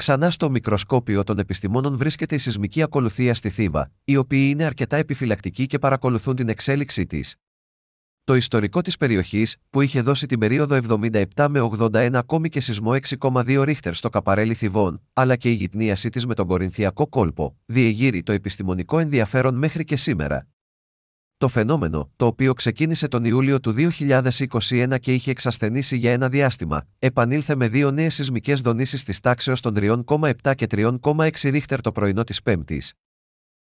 Ξανά στο μικροσκόπιο των επιστημόνων βρίσκεται η σεισμική ακολουθία στη Θήβα, οι οποίοι είναι αρκετά επιφυλακτικοί και παρακολουθούν την εξέλιξή της. Το ιστορικό της περιοχής, που είχε δώσει την περίοδο 77 με 81 ακόμη και σεισμό 6,2 ρίχτερ στο καπαρέλι Θιβών, αλλά και η γυτνίασή της με τον Κορινθιακό κόλπο, διεγείρει το επιστημονικό ενδιαφέρον μέχρι και σήμερα το φαινόμενο, το οποίο ξεκίνησε τον Ιούλιο του 2021 και είχε εξασθενήσει για ένα διάστημα, επανήλθε με δύο νέες σεισμικές δονήσεις της τάξεως των 3,7 και 3,6 ρίχτερ το πρωινό της Πέμπτης.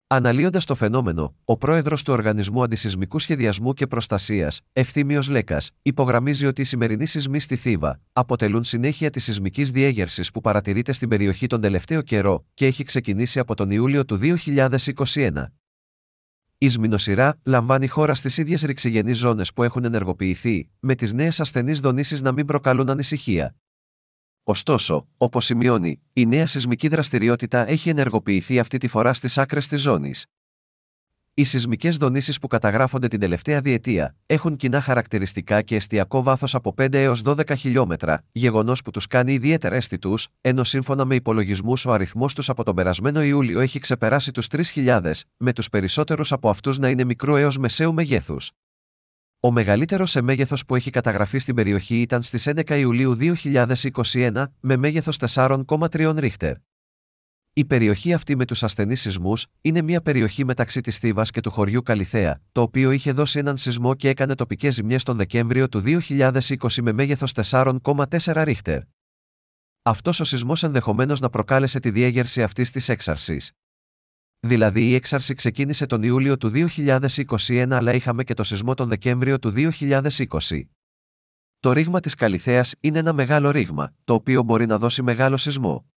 Αναλύοντας το φαινόμενο, ο πρόεδρος του Οργανισμού Αντισυσμικού Σχεδιασμού και Προστασίας, Ευθύμιος Λέκας, υπογραμμίζει ότι οι σημερινοί σεισμοί στη Θήβα αποτελούν συνέχεια της σεισμικής διέγερσης που παρατηρείται στην περιοχή τον τελευταίο καιρό και έχει ξεκινήσει από τον Ιούλιο του 2021. Η σμινοσυρά λαμβάνει χώρα στις ίδιες ρηξιγενείς ζώνες που έχουν ενεργοποιηθεί, με τις νέες ασθενείς δονήσεις να μην προκαλούν ανησυχία. Ωστόσο, όπως σημειώνει, η νέα σεισμική δραστηριότητα έχει ενεργοποιηθεί αυτή τη φορά στις άκρες της ζώνης, οι σεισμικές δονήσεις που καταγράφονται την τελευταία διετία έχουν κοινά χαρακτηριστικά και εστιακό βάθος από 5 έω 12 χιλιόμετρα, γεγονός που τους κάνει ιδιαίτερα αίσθητου, ενώ σύμφωνα με υπολογισμούς ο αριθμός τους από τον περασμένο Ιούλιο έχει ξεπεράσει τους 3.000, με τους περισσότερους από αυτούς να είναι μικρού έως μεσαίου μεγέθους. Ο μεγαλύτερος σε μέγεθος που έχει καταγραφεί στην περιοχή ήταν στις 11 Ιουλίου 2021, με μέγεθος 4,3 ρίχτερ. Η περιοχή αυτή με τους ασθενείς σεισμούς είναι μια περιοχή μεταξύ της Θήβας και του χωριού Καλιθέα, το οποίο είχε δώσει έναν σεισμό και έκανε τοπικές ζημιές τον Δεκέμβριο του 2020 με μέγεθος 4,4 ρίχτερ. Αυτός ο σεισμός ενδεχομένως να προκάλεσε τη διέγερση αυτής της έξαρσης. Δηλαδή η έξαρση ξεκίνησε τον Ιούλιο του 2021 αλλά είχαμε και το σεισμό τον Δεκέμβριο του 2020. Το ρήγμα της Καλιθέας είναι ένα μεγάλο ρήγμα, το οποίο μπορεί να δώσει μεγάλο σεισμό.